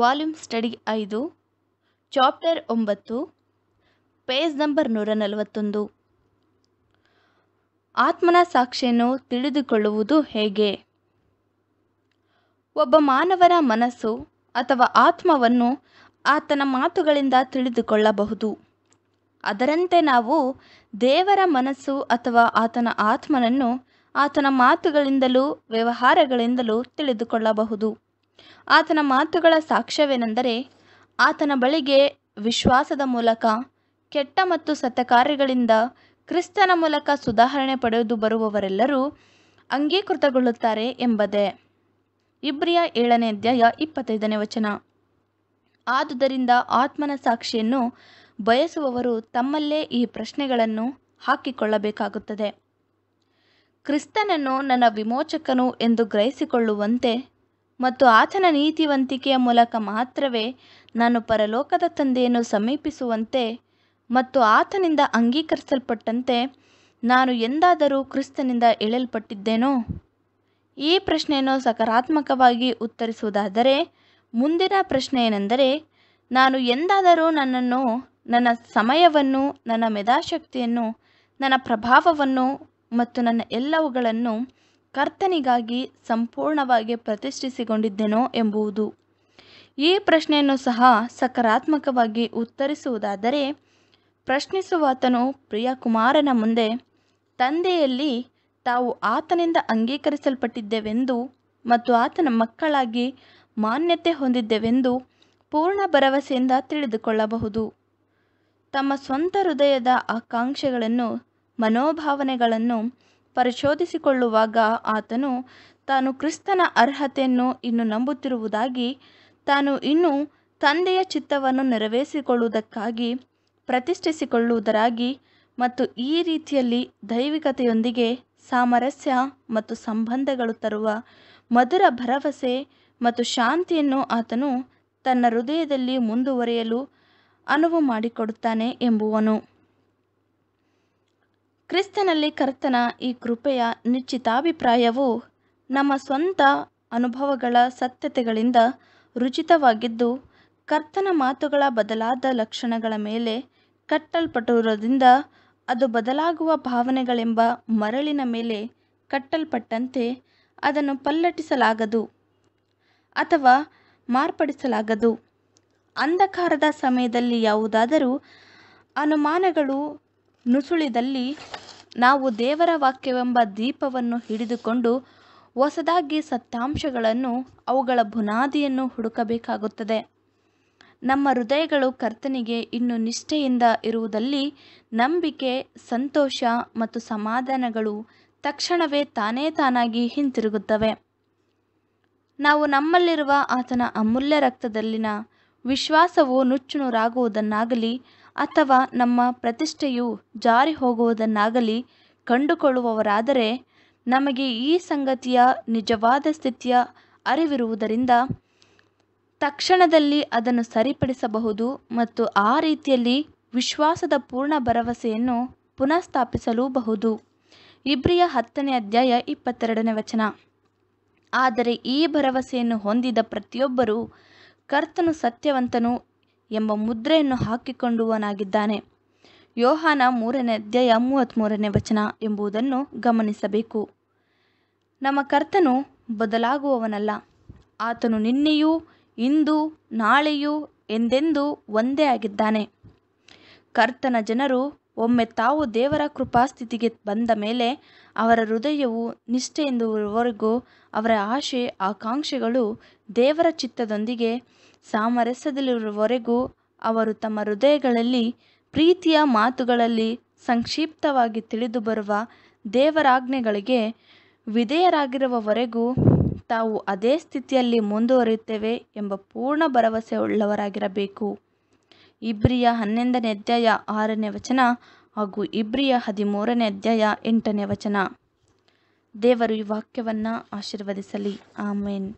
volume study ಐದು chapter ಒಂಬತ್ತು page number ನೂರ ನಲವತ್ತೊಂದು ಆತ್ಮನ ಸಾಕ್ಷಿಯನ್ನು ತಿಳಿದುಕೊಳ್ಳುವುದು ಹೇಗೆ ಒಬ್ಬ ಮಾನವನ ಮನಸ್ಸು ಅಥವಾ ಆತ್ಮವನ್ನು ಆತನ ಮಾತುಗಳಿಂದ ತಿಳಿದುಕೊಳ್ಳಬಹುದು ಅದರಂತೆ ನಾವು ದೇವರ ಮನಸ್ಸು ಅಥವಾ ಆತನ ಆತ್ಮನನ್ನು ಆತನ ಮಾತುಗಳಿಂದಲೂ ವ್ಯವಹಾರಗಳಿಂದಲೂ ತಿಳಿದುಕೊಳ್ಳಬಹುದು ಆತನ ಮಾತುಗಳ ಸಾಕ್ಷ್ಯವೇನೆಂದರೆ ಆತನ ಬಳಿಗೆ ವಿಶ್ವಾಸದ ಮೂಲಕ ಕೆಟ್ಟ ಮತ್ತು ಕಾರ್ಯಗಳಿಂದ ಕ್ರಿಸ್ತನ ಮೂಲಕ ಸುಧಾರಣೆ ಪಡೆದು ಬರುವವರೆಲ್ಲರೂ ಅಂಗೀಕೃತಗೊಳ್ಳುತ್ತಾರೆ ಎಂಬುದೇ ಇಬ್ರಿಯ ಏಳನೇ ಅಧ್ಯಾಯ ಇಪ್ಪತ್ತೈದನೇ ವಚನ ಆದುದರಿಂದ ಆತ್ಮನ ಸಾಕ್ಷಿಯನ್ನು ಬಯಸುವವರು ತಮ್ಮಲ್ಲೇ ಈ ಪ್ರಶ್ನೆಗಳನ್ನು ಹಾಕಿಕೊಳ್ಳಬೇಕಾಗುತ್ತದೆ ಕ್ರಿಸ್ತನನ್ನು ನನ್ನ ವಿಮೋಚಕನು ಎಂದು ಗ್ರಹಿಸಿಕೊಳ್ಳುವಂತೆ ಮತ್ತು ಆತನ ನೀತಿವಂತಿಕೆಯ ಮೂಲಕ ಮಾತ್ರವೇ ನಾನು ಪರಲೋಕದ ತಂದೆಯನ್ನು ಸಮೀಪಿಸುವಂತೆ ಮತ್ತು ಆತನಿಂದ ಅಂಗೀಕರಿಸಲ್ಪಟ್ಟಂತೆ ನಾನು ಎಂದಾದರೂ ಕ್ರಿಸ್ತನಿಂದ ಎಳೆಯಲ್ಪಟ್ಟಿದ್ದೇನೋ ಈ ಪ್ರಶ್ನೆಯನ್ನು ಸಕಾರಾತ್ಮಕವಾಗಿ ಉತ್ತರಿಸುವುದಾದರೆ ಮುಂದಿನ ಪ್ರಶ್ನೆ ಏನೆಂದರೆ ನಾನು ಎಂದಾದರೂ ನನ್ನನ್ನು ನನ್ನ ಸಮಯವನ್ನು ನನ್ನ ಮೆಧಾಶಕ್ತಿಯನ್ನು ನನ್ನ ಪ್ರಭಾವವನ್ನು ಮತ್ತು ನನ್ನ ಎಲ್ಲವುಗಳನ್ನು ಕರ್ತನಿಗಾಗಿ ಸಂಪೂರ್ಣವಾಗಿ ಪ್ರತಿಷ್ಠಿಸಿಕೊಂಡಿದ್ದೆನೋ ಎಂಬುವುದು ಈ ಪ್ರಶ್ನೆಯನ್ನು ಸಹ ಸಕಾರಾತ್ಮಕವಾಗಿ ಉತ್ತರಿಸುವುದಾದರೆ ಪ್ರಶ್ನಿಸುವಾತನು ಪ್ರಿಯ ಕುಮಾರನ ಮುಂದೆ ತಂದೆಯಲ್ಲಿ ತಾವು ಆತನಿಂದ ಅಂಗೀಕರಿಸಲ್ಪಟ್ಟಿದ್ದೇವೆಂದು ಮತ್ತು ಆತನ ಮಕ್ಕಳಾಗಿ ಮಾನ್ಯತೆ ಹೊಂದಿದ್ದೇವೆಂದು ಪೂರ್ಣ ಭರವಸೆಯಿಂದ ತಿಳಿದುಕೊಳ್ಳಬಹುದು ತಮ್ಮ ಸ್ವಂತ ಹೃದಯದ ಆಕಾಂಕ್ಷೆಗಳನ್ನು ಮನೋಭಾವನೆಗಳನ್ನು ಪರಿಶೋಧಿಸಿಕೊಳ್ಳುವಾಗ ಆತನು ತಾನು ಕ್ರಿಸ್ತನ ಅರ್ಹತೆಯನ್ನು ಇನ್ನು ನಂಬುತ್ತಿರುವುದಾಗಿ ತಾನು ಇನ್ನೂ ತಂದೆಯ ಚಿತ್ತವನ್ನು ನೆರವೇರಿಸಿಕೊಳ್ಳುವುದಕ್ಕಾಗಿ ಪ್ರತಿಷ್ಠಿಸಿಕೊಳ್ಳುವುದರಾಗಿ ಮತ್ತು ಈ ರೀತಿಯಲ್ಲಿ ದೈವಿಕತೆಯೊಂದಿಗೆ ಸಾಮರಸ್ಯ ಮತ್ತು ಸಂಬಂಧಗಳು ತರುವ ಮಧುರ ಭರವಸೆ ಮತ್ತು ಶಾಂತಿಯನ್ನು ಆತನು ತನ್ನ ಹೃದಯದಲ್ಲಿ ಮುಂದುವರೆಯಲು ಅನುವು ಮಾಡಿಕೊಡುತ್ತಾನೆ ಎಂಬುವನು ಕ್ರಿಸ್ತನಲ್ಲಿ ಕರ್ತನ ಈ ಕೃಪೆಯ ನಿಶ್ಚಿತಾಭಿಪ್ರಾಯವು ನಮ್ಮ ಸ್ವಂತ ಅನುಭವಗಳ ಸತ್ಯತೆಗಳಿಂದ ರುಚಿತವಾಗಿದ್ದು ಕರ್ತನ ಮಾತುಗಳ ಬದಲಾದ ಲಕ್ಷಣಗಳ ಮೇಲೆ ಕಟ್ಟಲ್ಪಟ್ಟಿರುವುದರಿಂದ ಅದು ಬದಲಾಗುವ ಭಾವನೆಗಳೆಂಬ ಮರಳಿನ ಮೇಲೆ ಕಟ್ಟಲ್ಪಟ್ಟಂತೆ ಅದನ್ನು ಪಲ್ಲಟಿಸಲಾಗದು ಅಥವಾ ಮಾರ್ಪಡಿಸಲಾಗದು ಅಂಧಕಾರದ ಸಮಯದಲ್ಲಿ ಯಾವುದಾದರೂ ಅನುಮಾನಗಳು ನುಸುಳಿದಲ್ಲಿ ನಾವು ದೇವರ ವಾಕ್ಯವೆಂಬ ದೀಪವನ್ನು ಹಿಡಿದುಕೊಂಡು ಹೊಸದಾಗಿ ಸತ್ತಾಂಶಗಳನ್ನು ಅವುಗಳ ಬುನಾದಿಯನ್ನು ಹುಡುಕಬೇಕಾಗುತ್ತದೆ ನಮ್ಮ ಹೃದಯಗಳು ಕರ್ತನಿಗೆ ಇನ್ನು ನಿಷ್ಠೆಯಿಂದ ಇರುವುದಲ್ಲಿ ನಂಬಿಕೆ ಸಂತೋಷ ಮತ್ತು ಸಮಾಧಾನಗಳು ತಕ್ಷಣವೇ ತಾನೇ ತಾನಾಗಿ ಹಿಂತಿರುಗುತ್ತವೆ ನಾವು ನಮ್ಮಲ್ಲಿರುವ ಆತನ ಅಮೂಲ್ಯ ರಕ್ತದಲ್ಲಿನ ವಿಶ್ವಾಸವು ನುಚ್ಚುನುರಾಗುವುದನ್ನಾಗಲಿ ಅಥವಾ ನಮ್ಮ ಪ್ರತಿಷ್ಠೆಯು ಜಾರಿ ಹೋಗುವುದನ್ನಾಗಲಿ ಕಂಡುಕೊಳ್ಳುವವರಾದರೆ ನಮಗೆ ಈ ಸಂಗತಿಯ ನಿಜವಾದ ಸ್ಥಿತಿಯ ಅರಿವಿರುವುದರಿಂದ ತಕ್ಷಣದಲ್ಲಿ ಅದನ್ನು ಸರಿಪಡಿಸಬಹುದು ಮತ್ತು ಆ ರೀತಿಯಲ್ಲಿ ವಿಶ್ವಾಸದ ಪೂರ್ಣ ಭರವಸೆಯನ್ನು ಪುನಃಸ್ಥಾಪಿಸಲೂಬಹುದು ಇಬ್ರಿಯ ಹತ್ತನೇ ಅಧ್ಯಾಯ ಇಪ್ಪತ್ತೆರಡನೇ ವಚನ ಆದರೆ ಈ ಭರವಸೆಯನ್ನು ಹೊಂದಿದ ಪ್ರತಿಯೊಬ್ಬರೂ ಕರ್ತನು ಸತ್ಯವಂತನು ಎಂಬ ಮುದ್ರೆಯನ್ನು ಹಾಕಿಕೊಂಡುವನಾಗಿದ್ದಾನೆ ಯೋಹಾನ ಮೂರನೇ ಅಧ್ಯಾಯ ಮೂವತ್ತ್ಮೂರನೇ ವಚನ ಎಂಬುದನ್ನು ಗಮನಿಸಬೇಕು ನಮ್ಮ ಕರ್ತನು ಬದಲಾಗುವವನಲ್ಲ ಆತನು ನಿನ್ನೆಯೂ ಇಂದು ನಾಳೆಯೂ ಎಂದೆಂದೂ ಒಂದೇ ಆಗಿದ್ದಾನೆ ಕರ್ತನ ಜನರು ಒಮ್ಮೆ ತಾವು ದೇವರ ಕೃಪಾಸ್ಥಿತಿಗೆ ಬಂದ ಮೇಲೆ ಅವರ ಹೃದಯವು ನಿಷ್ಠೆ ಎಂದುವರೆಗೂ ಅವರ ಆಶೆ ಆಕಾಂಕ್ಷೆಗಳು ದೇವರ ಚಿತ್ತದೊಂದಿಗೆ ಸಾಮರಸ್ಯದಲ್ಲಿರುವವರೆಗೂ ಅವರು ತಮ್ಮ ಹೃದಯಗಳಲ್ಲಿ ಪ್ರೀತಿಯ ಮಾತುಗಳಲ್ಲಿ ಸಂಕ್ಷಿಪ್ತವಾಗಿ ತಿಳಿದು ಬರುವ ದೇವರಾಜ್ಞೆಗಳಿಗೆ ವಿಧೇಯರಾಗಿರುವವರೆಗೂ ತಾವು ಅದೇ ಸ್ಥಿತಿಯಲ್ಲಿ ಮುಂದುವರಿಯುತ್ತೇವೆ ಎಂಬ ಪೂರ್ಣ ಭರವಸೆ ಉಳ್ಳವರಾಗಿರಬೇಕು ಇಬ್ರಿಯ ಹನ್ನೊಂದನೇ ಅಧ್ಯಾಯ ಆರನೇ ವಚನ ಹಾಗೂ ಇಬ್ರಿಯ ಹದಿಮೂರನೇ ಅಧ್ಯಾಯ ಎಂಟನೇ ವಚನ ದೇವರು ಈ ವಾಕ್ಯವನ್ನು ಆಶೀರ್ವದಿಸಲಿ ಆಮೇನ್